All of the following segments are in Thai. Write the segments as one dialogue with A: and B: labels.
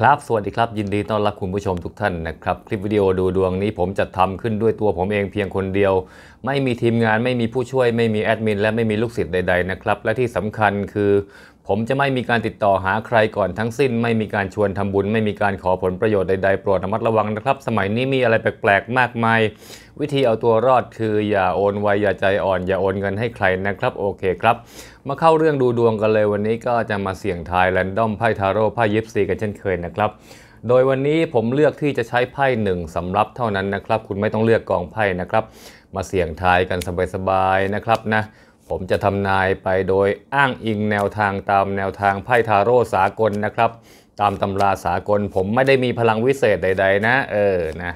A: ครับ สวัสดีครับ ยินดีต้อนรับคุณผู้ชมทุกท่านนะครับ คลิปวิดีโอดูดวงนี้ผมจัดทำขึ้นด้วยตัวผมเองเพียงคนเดียวไม่มีทีมงานไม่มีผู้ช่วย ไม่มีแอดมิน และไม่มีลูกศิษย์ใดๆนะครับ และที่สำคัญคือ ผมจะไม่มีการติดต่อหาใครก่อนทั้งสิ้น ไม่มีการชวนทำบุญ ไม่มีการขอผลประโยชน์ใดๆโปรดระมัดระวังนะครับ สมัยนี้มีอะไรแปลกๆมากมาย วิธีเอาตัวรอดคือ อย่าโอนไวอย่าใจอ่อนอย่าโอนเงินให้ใครนะครับ โอเคครับมาเข้าเรื่องดูดวงกันเลยวันนี้ก็จะมาเสี่ยงทายแรนดอมไพ่ทาโร่ไพ่ยิปซีกันเช่นเคยนะครับ โดยวันนี้ผมเลือกที่จะใช้ไพ่หนึ่งสำรับเท่านั้นนะครับ คุณไม่ต้องเลือกกองไพ่นะครับมาเสี่ยงทายกันสบายๆนะครับนะผมจะทำนายไปโดยอ้างอิงแนวทางตามแนวทางไพ่ทาโร่สากลนะครับ ตามตำราสากล ผมไม่ได้มีพลังวิเศษใด ๆ นะ เออนะ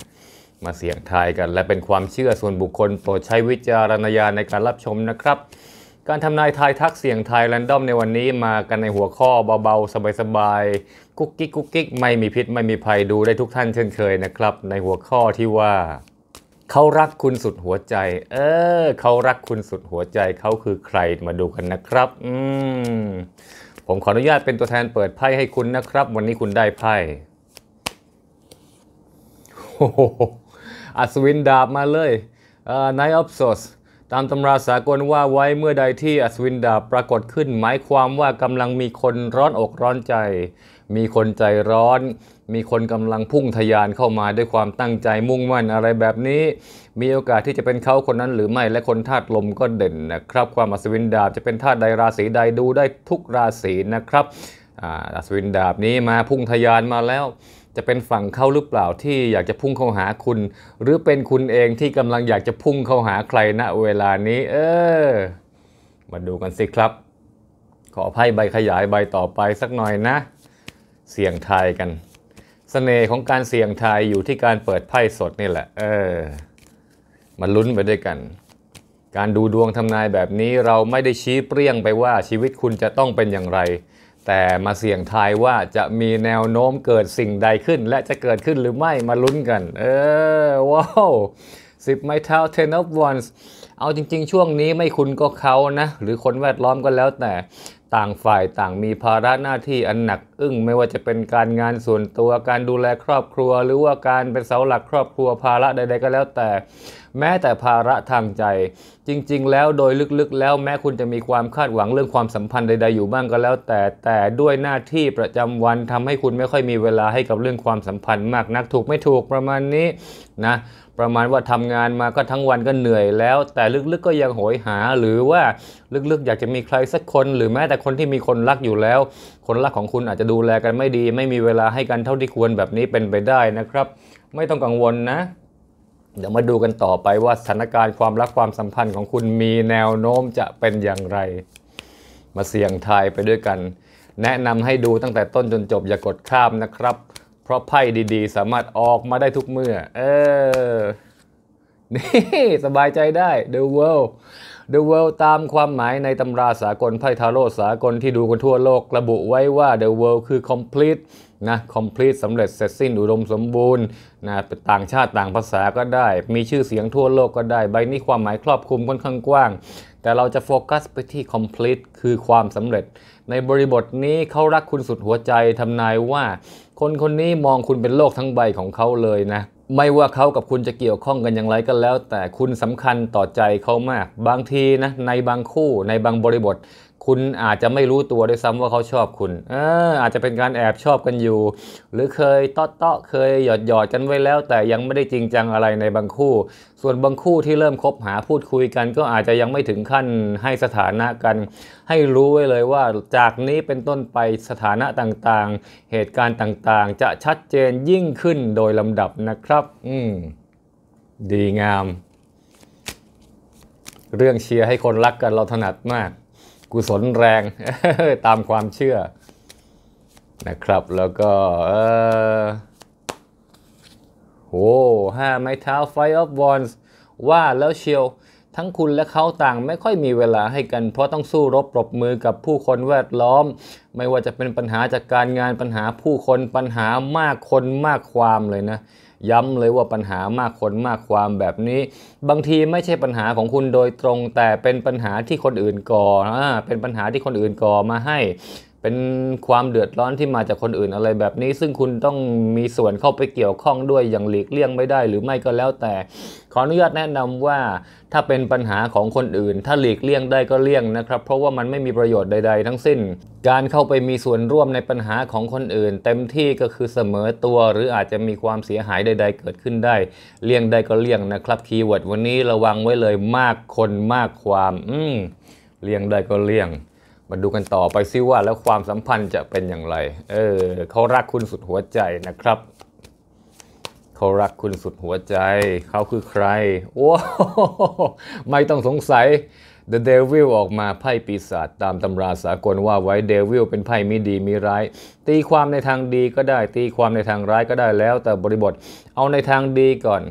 A: มาเสี่ยงทายกันและเป็นความเชื่อส่วนบุคคลโปรดใช้วิจารณญาณในการรับชมนะครับ การทำนายทายทักเสียงทายแรนดอมในวันนี้มากันในหัวข้อเบาๆสบายๆกุ๊กกิ๊กกุ๊กกิ๊กไม่มีพิษไม่มีภัยดูได้ทุกท่านเช่นเคยนะครับ ในหัวข้อที่ว่าเขารักคุณสุดหัวใจ เออ เขารักคุณสุดหัวใจ เขาคือใคร มาดูกันนะครับ อืม ผมขออนุญาตเป็นตัวแทนเปิดไพ่ให้คุณนะครับ วันนี้คุณได้ไพ่อัศวินดาบมาเลยเอ่อนายอั t สสตามตำราสากลว่าไว้เมื่อใดที่อัศวินดาบ ปรากฏขึ้น หมายความว่ากำลังมีคนร้อนอกร้อนใจมีคนใจร้อน มีคนกำลังพุ่งทยานเข้ามาด้วยความตั้งใจมุ่งมั่นอะไรแบบนี้ มีโอกาสที่จะเป็นเขาคนนั้นหรือไม่ และคนธาตุลมก็เด่นนะครับ ความอัศวินดาบจะเป็นธาตุใดราศีใดดูได้ทุกราศีนะครับอัศวินดาบนี้มาพุ่งทยานมาแล้ว จะเป็นฝั่งเข้าหรือเปล่าที่อยากจะพุ่งเข้าหาคุณ หรือเป็นคุณเองที่กำลังอยากจะพุ่งเข้าหาใครณเวลานี้ เออมาดูกันสิครับ ขอไพ่ใบขยายใบต่อไปสักหน่อยนะเสี่ยงทายกันสเสน่ห์ของการเสี่ยงทายอยู่ที่การเปิดไพ่สดนี่แหละเออมาลุ้นไปด้วยกัน การดูดวงทำนายแบบนี้เราไม่ได้ชี้เปรี้ยงไปว่าชีวิตคุณจะต้องเป็นอย่างไร แต่มาเสี่ยงทายว่าจะมีแนวโน้มเกิดสิ่งใดขึ้น และจะเกิดขึ้นหรือไม่มาลุ้นกัน เออว้าวสิบไม้เท้า ten of wands เอาจริงๆช่วงนี้ไม่คุณก็เขานะ หรือคนแวดล้อมก็แล้วแต่ ต่างฝ่ายต่างมีภาระหน้าที่อันหนักอึ้ง ไม่ว่าจะเป็นการงานส่วนตัวการดูแลครอบครัว หรือว่าการเป็นเสาหลักครอบครัวภาระใด ๆก็แล้วแต่ แม้แต่ภาระทางใจ จริงๆ แล้วโดยลึกๆแล้ว แม้คุณจะมีความคาดหวังเรื่องความสัมพันธ์ใดๆอยู่บ้างก็แล้วแต่แต่ด้วยหน้าที่ประจำวันทำให้คุณไม่ค่อยมีเวลาให้กับเรื่องความสัมพันธ์มาก นักถูกไม่ถูกประมาณนี้นะ ประมาณว่าทำงานมาก็ทั้งวันก็เหนื่อยแล้ว แต่ลึกๆก็ยังโหยหาหรือว่าลึกๆ อยากจะมีใครสักคน หรือแม้แต่คนที่มีคนรักอยู่แล้วคนรักของคุณอาจจะดูแลกันไม่ดี ไม่มีเวลาให้กันเท่าที่ควรแบบนี้เป็นไปได้นะครับ ไม่ต้องกังวลนะ เดี๋ยวมาดูกันต่อไปว่าสถานการณ์ความรักความสัมพันธ์ของคุณมีแนวโน้มจะเป็นอย่างไร มาเสี่ยงทายไปด้วยกัน แนะนำให้ดูตั้งแต่ต้นจนจบ อย่ากดข้ามนะครับ เพราะไพ่ดีๆ สามารถออกมาได้ทุกเมื่อเออนี่สบายใจได้ The World The World ตามความหมายในตำราสากลไพ่ทาโร่สากลที่ดูกันทั่วโลกระบุไว้ว่า The World คือ complete นะ complete สำเร็จเสร็จสิ้น อุดมสมบูรณ์นะต่างชาติต่างภาษาก็ได้ มีชื่อเสียงทั่วโลกก็ได้ใบนี้ความหมายครอบคลุมค่อนข้างกว้าง แต่เราจะโฟกัสไปที่ complete คือความสำเร็จ ในบริบทนี้เขารักคุณสุดหัวใจทำนายว่าคนคนนี้มองคุณเป็นโลกทั้งใบของเขาเลยนะไม่ว่าเขากับคุณจะเกี่ยวข้องกันอย่างไรก็แล้ว แต่คุณสำคัญต่อใจเขามาก บางทีนะในบางคู่ในบางบริบทคุณอาจจะไม่รู้ตัวด้วยซ้ำว่าเขาชอบคุณ เออ อาจจะเป็นการแอบชอบกันอยู่ หรือเคยเตาะเตาะเคยหยอดหยอดกันไว้แล้ว แต่ยังไม่ได้จริงจังอะไรในบางคู่ ส่วนบางคู่ที่เริ่มคบหาพูดคุยกัน ก็อาจจะยังไม่ถึงขั้นให้สถานะกัน ให้รู้ไว้เลยว่าจากนี้เป็นต้นไปสถานะต่างๆ เหตุการณ์ต่าง ๆ จะชัดเจนยิ่งขึ้นโดยลำดับนะครับ อืมดีงาม เรื่องเชียร์ให้คนรักกันเราถนัดมากกุศลแรง ตามความเชื่อ นะครับแล้วก็โอ้โหห้าไม้เท้าไฟออฟวอ์ว่าแล้วเชียวทั้งคุณและเขาต่างไม่ค่อยมีเวลาให้กันเพราะต้องสู้รบปรบมือกับผู้คนแวดล้อม ไม่ว่าจะเป็นปัญหาจากการงานปัญหาผู้คนปัญหามากคนมากความเลยนะย้ำเลยว่าปัญหามากคนมากความแบบนี้ บางทีไม่ใช่ปัญหาของคุณโดยตรงแต่เป็นปัญหาที่คนอื่นก่อเป็นปัญหาที่คนอื่นก่อมาให้เป็นความเดือดร้อนที่มาจากคนอื่นอะไรแบบนี้ ซึ่งคุณต้องมีส่วนเข้าไปเกี่ยวข้องด้วยอย่างหลีกเลี่ยงไม่ได้หรือไม่ก็แล้วแต่ ขออนุญาตแนะนำว่า ถ้าเป็นปัญหาของคนอื่น ถ้าหลีกเลี่ยงได้ก็เลี่ยงนะครับ เพราะว่ามันไม่มีประโยชน์ใดๆ ทั้งสิ้น การเข้าไปมีส่วนร่วมในปัญหาของคนอื่น เต็มที่ก็คือเสมอตัวหรืออาจจะมีความเสียหายใด ๆ เกิดขึ้นได้เลี่ยงได้ก็เลี่ยงนะครับคีย์เวิร์ดวันนี้ระวังไว้เลยมากคนมากความอืมเลี่ยงได้ก็เลี่ยงมาดูกันต่อไปซิว่าแล้วความสัมพันธ์จะเป็นอย่างไร เออ เขารักคุณสุดหัวใจนะครับ เขารักคุณสุดหัวใจ เขาคือใคร โอ้ไม่ต้องสงสัย The Devil ออกมาไพ่ปีศาจ ตามตำราสากลว่าไว้ Devil เป็นไพ่มีดีมีร้าย ตีความในทางดีก็ได้ ตีความในทางร้ายก็ได้แล้ว แต่บริบท เอาในทางดีก่อน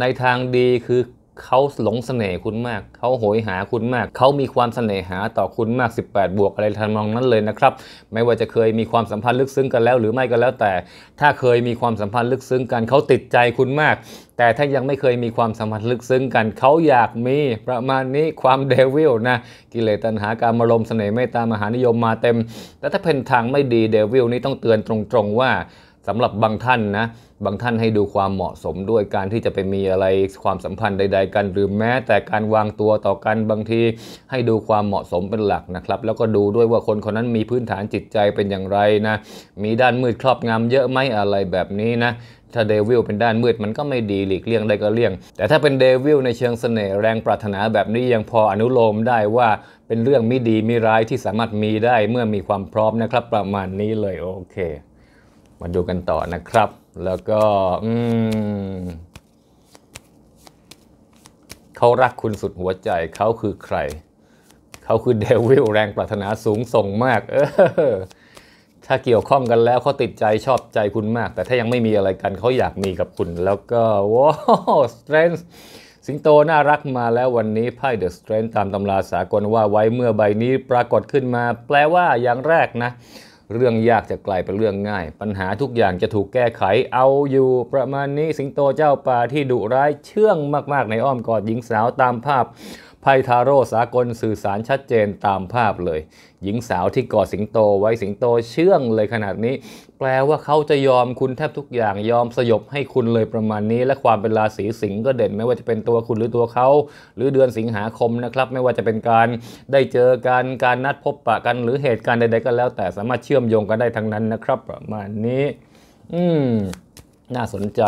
A: ในทางดีคือเขาหลงเสน่ห์คุณมาก เขาโหยหาคุณมาก เขามีความเสน่หาต่อคุณมาก 18 บวกอะไรทำนองนั้นเลยนะครับ ไม่ว่าจะเคยมีความสัมพันธ์ลึกซึ้งกันแล้ว หรือไม่ก็แล้วแต่ ถ้าเคยมีความสัมพันธ์ลึกซึ้งกันเขาติดใจคุณมาก แต่ถ้ายังไม่เคยมีความสัมพันธ์ลึกซึ้งกันเขาอยากมีประมาณนี้ความเดวิลนะกิเลสตัณหาการมารมเสน่ห์ไม่ตามหานิยมมาเต็ม แต่ถ้าเป็นทางไม่ดีเดวิลนี้ต้องเตือนตรงๆว่าสำหรับบางท่านนะ บางท่านให้ดูความเหมาะสมด้วยการที่จะไปมีอะไรความสัมพันธ์ใดๆกันหรือแม้แต่การวางตัวต่อกันบางทีให้ดูความเหมาะสมเป็นหลักนะครับ แล้วก็ดูด้วยว่าคนคนนั้นมีพื้นฐานจิตใจเป็นอย่างไรนะมีด้านมืดครอบงำเยอะไหมอะไรแบบนี้นะ ถ้าเดวิลเป็นด้านมืด มันก็ไม่ดีหลีกเลี่ยงได้ก็เลี่ยง แต่ถ้าเป็นเดวิลในเชิงเสน่ห์แรงปรารถนาแบบนี้ยังพออนุโลมได้ว่าเป็นเรื่องไม่ดีไม่ร้ายที่สามารถมีได้เมื่อมีความพร้อมนะครับประมาณนี้เลยโอเคมาดูกันต่อนะครับ แล้วก็อืมเขารักคุณสุดหัวใจ เขาคือใคร เขาคือเดวิลแรงปรารถนาสูงส่งมาก เออถ้าเกี่ยวข้องกันแล้วเขาติดใจชอบใจคุณมาก แต่ถ้ายังไม่มีอะไรกัน เขาอยากมีกับคุณ แล้วก็ว้าวสเตรนส์สิงโตน่ารักมาแล้ววันนี้ไพ่เดอะสเตรนส์ตามตำราสากลว่าไว้เมื่อใบนี้ปรากฏขึ้นมา แปลว่าอย่างแรกนะเรื่องยากจะกลายเป็นเรื่องง่าย ปัญหาทุกอย่างจะถูกแก้ไขเอาอยู่ประมาณนี้สิงโตเจ้าป่าที่ดุร้ายเชื่องมากๆ ในอ้อมกอดหญิงสาวตามภาพไพทาโร่สากลสื่อสารชัดเจนตามภาพเลย หญิงสาวที่กอดสิงโต ไว้สิงโตเชื่องเลยขนาดนี้ แปลว่าเขาจะยอมคุณแทบทุกอย่างยอมสยบให้คุณเลยประมาณนี้ และความเป็นราศีสิงห์ก็เด่น ไม่ว่าจะเป็นตัวคุณหรือตัวเขา หรือเดือนสิงหาคมนะครับ ไม่ว่าจะเป็นการได้เจอกันการนัดพบปะกัน หรือเหตุการณ์ใดๆก็แล้ว แต่สามารถเชื่อมโยงกันได้ทั้งนั้นนะครับ ประมาณนี้ อืมน่าสนใจ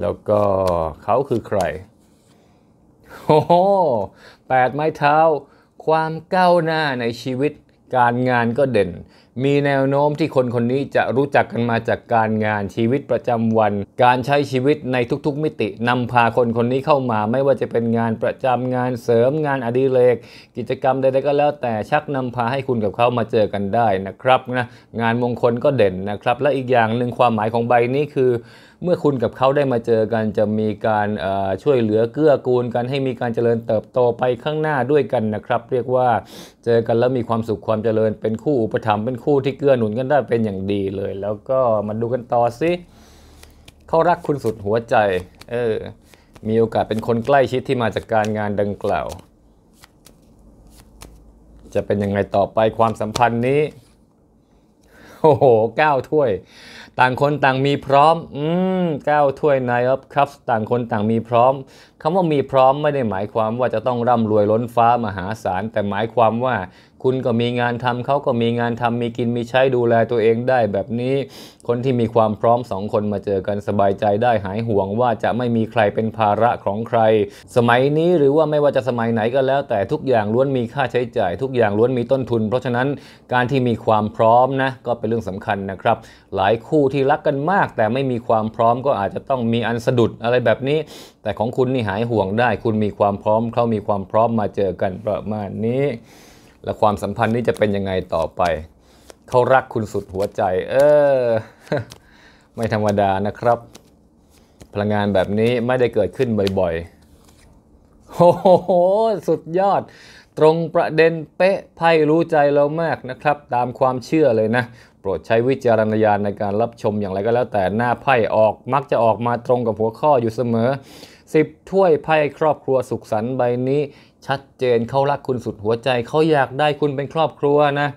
A: แล้วก็เขาคือใครโอ้โหแปดไม้เท้า ความก้าวหน้าในชีวิตการงานก็เด่น มีแนวโน้มที่คนคนนี้จะรู้จักกันมาจากการงานชีวิตประจำวัน การใช้ชีวิตในทุกๆมิตินำพาคนคนนี้เข้ามาไม่ว่าจะเป็นงานประจำงานเสริมงานอดิเรก กิจกรรมใดๆก็แล้ว แต่ชักนำพาให้คุณกับเขามาเจอกันได้นะครับนะงานมงคลก็เด่นนะครับ และอีกอย่างหนึ่งความหมายของใบนี้คือเมื่อคุณกับเขาได้มาเจอกันจะมีการช่วยเหลือเกื้อกูลกันให้มีการเจริญเติบโตไปข้างหน้าด้วยกันนะครับ เรียกว่าเจอกันแล้วมีความสุขความเจริญเป็นคู่อุปถัมภ์เป็นคู่ที่เกื้อหนุนกันได้เป็นอย่างดีเลย แล้วก็มาดูกันต่อสิเขารักคุณสุดหัวใจเออมีโอกาสเป็นคนใกล้ชิดที่มาจากการงานดังกล่าว จะเป็นยังไงต่อไปความสัมพันธ์นี้โอ้โหเก้าถ้วยต่างคนต่างมีพร้อม อืมเก้าถ้วยนายออฟครับ ต่างคนต่างมีพร้อม คำว่ามีพร้อมไม่ได้หมายความว่าจะต้องร่ำรวยล้นฟ้ามหาศาลแต่หมายความว่าคุณก็มีงานทำเขาก็มีงานทำมีกินมีใช้ดูแลตัวเองได้แบบนี้ คนที่มีความพร้อมสองคนมาเจอกันสบายใจได้หายห่วงว่าจะไม่มีใครเป็นภาระของใคร สมัยนี้หรือว่าไม่ว่าจะสมัยไหนก็แล้ว แต่ทุกอย่างล้วนมีค่าใช้จ่าย ทุกอย่างล้วนมีต้นทุน เพราะฉะนั้นการที่มีความพร้อมนะก็เป็นเรื่องสำคัญนะครับ หลายคู่ที่รักกันมากแต่ไม่มีความพร้อมก็อาจจะต้องมีอันสะดุดอะไรแบบนี้ แต่ของคุณนี่หายห่วงได้ คุณมีความพร้อมเขามีความพร้อมมาเจอกันประมาณนี้และความสัมพันธ์นี้จะเป็นยังไงต่อไป เขารักคุณสุดหัวใจ เออไม่ธรรมดานะครับ พลังงานแบบนี้ไม่ได้เกิดขึ้นบ่อยๆโอ้โห สุดยอด ตรงประเด็นเป๊ะไพ่รู้ใจเรามากนะครับ ตามความเชื่อเลยนะ โปรดใช้วิจารณญาณในการรับชมอย่างไรก็แล้ว แต่หน้าไพ่ออกมักจะออกมาตรงกับหัวข้ออยู่เสมอ10ถ้วยไพ่ครอบครัวสุขสันต์ใบนี้ชัดเจนเขารักคุณสุดหัวใจ เขาอยากได้คุณเป็นครอบครัวนะ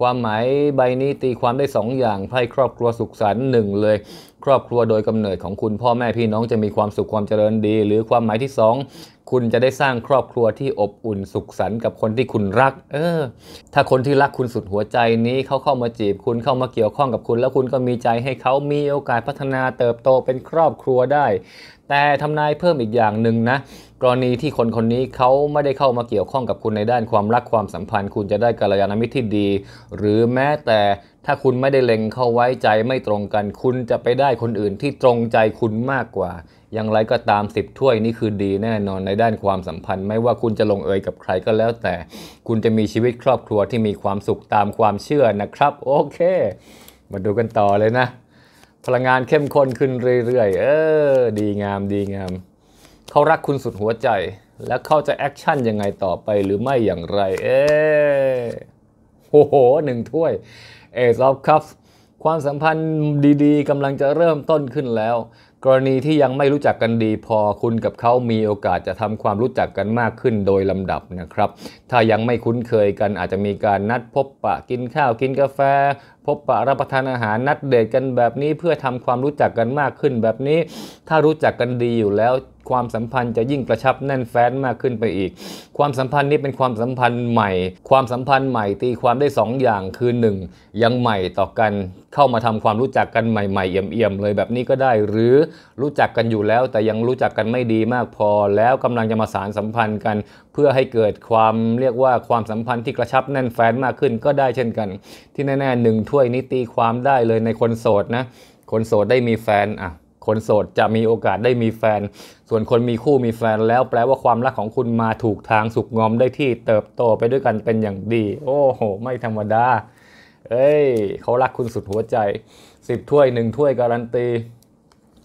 A: ความหมายใบนี้ตีความได้ 2ออย่างไพ่ครอบครัวสุขสันต์หนึ่งเลย ครอบครัวโดยกำเนิดของคุณพ่อแม่พี่น้องจะมีความสุขความเจริญดี หรือความหมายที่2คุณจะได้สร้างครอบครัวที่อบอุ่นสุขสันต์กับคนที่คุณรัก เออ ถ้าคนที่รักคุณสุดหัวใจนี้ เขาเข้ามาจีบคุณเข้ามาเกี่ยวข้องกับคุณ แล้วคุณก็มีใจให้เขามีโอกาสพัฒนาเติบโตเป็นครอบครัวได้ แต่ทำนายเพิ่มอีกอย่างหนึ่งนะ กรณีที่คนคนนี้เขาไม่ได้เข้ามาเกี่ยวข้องกับคุณในด้านความรักความสัมพันธ์ คุณจะได้กัลยาณมิตรที่ดี หรือแม้แต่ถ้าคุณไม่ได้เล็งเข้าไว้ใจไม่ตรงกัน คุณจะไปได้คนอื่นที่ตรงใจคุณมากกว่า อย่างไรก็ตามสิบถ้วยนี่คือดีแน่นอนในด้านความสัมพันธ์ ไม่ว่าคุณจะลงเอยกับใครก็แล้วแต่คุณจะมีชีวิตครอบครัวที่มีความสุขตามความเชื่อนะครับ โอเค มาดูกันต่อเลยนะ พลังงานเข้มข้นขึ้นเรื่อยๆเออ ดีงาม ดีงาม เขารักคุณสุดหัวใจ และเขาจะแอคชั่นยังไงต่อไปหรือไม่อย่างไรเออโอ้โหหนึ่งถ้วย Ace of Cups ความสัมพันธ์ดีๆ กำลังจะเริ่มต้นขึ้นแล้วกรณีที่ยังไม่รู้จักกันดีพอคุณกับเขามีโอกาสจะทำความรู้จักกันมากขึ้นโดยลำดับนะครับ ถ้ายังไม่คุ้นเคยกันอาจจะมีการนัดพบปะ กินข้าว กินกาแฟ พบปะรับประทานอาหารนัดเดทกันแบบนี้เพื่อทำความรู้จักกันมากขึ้น แบบนี้ ถ้ารู้จักกันดีอยู่แล้ว ความสัมพันธ์จะยิ่งกระชับแน่นแฟ้นมากขึ้นไปอีก ความสัมพันธ์นี้เป็นความสัมพันธ์ใหม่ ความสัมพันธ์ใหม่ตีความได้2ออย่างคือ1 ยังใหม่ต่อกันเข้ามาทำความรู้จักกันใหม่ๆเอี่ยมๆเลยแบบนี้ก็ได้หรือรู้จักกันอยู่แล้วแต่ยังรู้จักกันไม่ดีมากพอแล้วกำลังจะมาสารสัมพันธ์กัน เพื่อให้เกิดความเรียกว่าความสัมพันธ์ที่กระชับแน่นแฟนมากขึ้นก็ได้เช่นกัน ที่แน่ๆหนึ่งถ้วยนี้ตีความได้เลยในคนโสดนะคนโสดได้มีแฟน อ่ะคนโสดจะมีโอกาสได้มีแฟน ส่วนคนมีคู่มีแฟน แล้วแปลว่าความรักของคุณมาถูกทางสุกงอมได้ที่เติบโตไปด้วยกันเป็นอย่างดี โอ้โหไม่ธรรมดา เอ้ยเขารักคุณสุดหัวใจสิบถ้วยหนึ่งถ้วยการันตี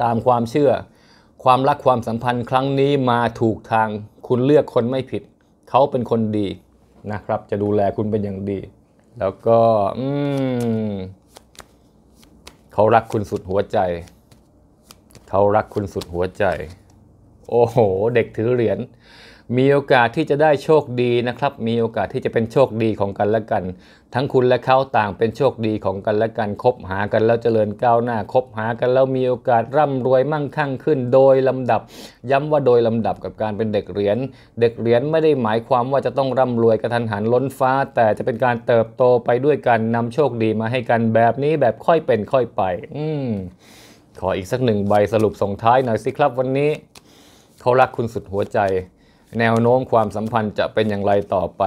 A: ตามความเชื่อ ความรักความสัมพันธ์ครั้งนี้มาถูกทาง คุณเลือกคนไม่ผิด เขาเป็นคนดีนะครับ จะดูแลคุณเป็นอย่างดี แล้วก็เขารักคุณสุดหัวใจเขารักคุณสุดหัวใจ โอ้โห เด็กถือเหรียญมีโอกาสที่จะได้โชคดีนะครับ มีโอกาสที่จะเป็นโชคดีของกันและกัน ทั้งคุณและเขาต่างเป็นโชคดีของกันและกัน คบหากันแล้วเจริญก้าวหน้า คบหากันแล้วมีโอกาส ร่ำรวยมั่งคั่งขึ้นโดยลำดับ ย้ำว่าโดยลำดับกับการเป็นเด็กเหรียญ เด็กเหรียญไม่ได้หมายความว่าจะต้องร่ำรวยกระทันหันล้นฟ้า แต่จะเป็นการเติบโตไปด้วยกันนำโชคดีมาให้กันแบบนี้แบบค่อยเป็นค่อยไป อืมขออีกสักหนึ่งใบสรุปส่งท้ายหน่อยสิครับวันนี้เขารักคุณสุดหัวใจแนวโน้มความสัมพันธ์จะเป็นอย่างไรต่อไป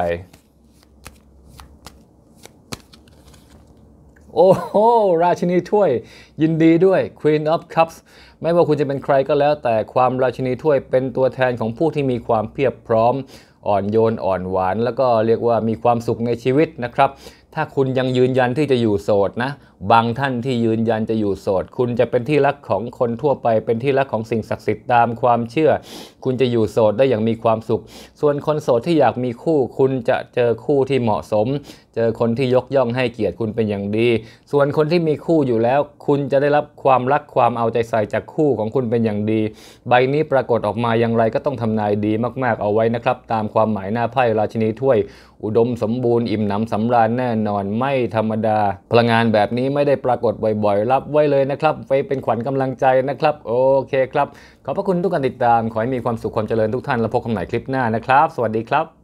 A: โอ้โห ราชินีถ้วย ยินดีด้วย Queen of Cups ไม่ว่าคุณจะเป็นใครก็แล้ว แต่ความราชินีถ้วยเป็นตัวแทนของผู้ที่มีความเพียบพร้อมอ่อนโยนอ่อนหวาน แล้วก็เรียกว่ามีความสุขในชีวิตนะครับ ถ้าคุณยังยืนยันที่จะอยู่โสดนะบางท่านที่ยืนยันจะอยู่โสด คุณจะเป็นที่รักของคนทั่วไป เป็นที่รักของสิ่งศักดิ์สิทธิ์ตาม ความเชื่อ คุณจะอยู่โสดได้อย่างมีความสุข ส่วนคนโสดที่อยากมีคู่ คุณจะเจอคู่ที่เหมาะสม เจอคนที่ยกย่องให้เกียรติคุณเป็นอย่างดี ส่วนคนที่มีคู่อยู่แล้วคุณจะได้รับความรักความเอาใจใส่จากคู่ของคุณเป็นอย่างดี ใบนี้ปรากฏออกมาอย่างไรก็ต้องทำนายดีมาก ๆ เอาไว้นะครับ ตามความหมายหน้าไพ่ราชินีถ้วยอุดมสมบูรณ์อิ่มหนำสำราญแน่นอนไม่ธรรมดา พลังงานแบบนี้ไม่ได้ปรากฏบ่อยๆรับไว้เลยนะครับไว้เป็นขวัญกำลังใจนะครับ โอเคครับ ขอบพระคุณทุกการติดตาม ขอให้มีความสุขความเจริญทุกท่าน แล้วพบกันใหม่คลิปหน้านะครับ สวัสดีครับ